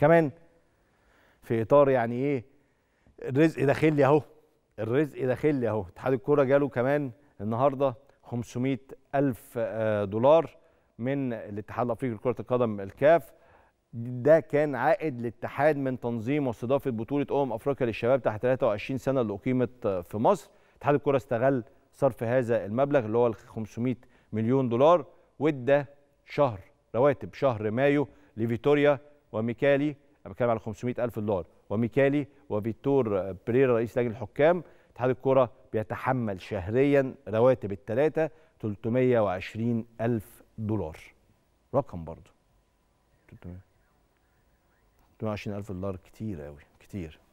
كمان في اطار يعني ايه الرزق داخل لي اهو الرزق داخل لي اهو اتحاد الكوره جاله كمان النهارده 500 الف آه، دولار من الاتحاد الافريقي لكره القدم الكاف ده كان عائد للاتحاد من تنظيم واستضافه بطوله امم افريقيا للشباب تحت 23 سنه اللي اقيمت آه، في مصر اتحاد الكوره استغل صرف هذا المبلغ اللي هو ال 500 مليون دولار وادى شهر رواتب شهر مايو لفيتوريا وميكالي انا بتكلم على 500000 دولار وميكالي وفيتور بريرا رئيس لجنه الحكام اتحاد الكره بيتحمل شهريا رواتب الثلاثه 320000 دولار رقم برضه 320000 دولار كتير قوي كتير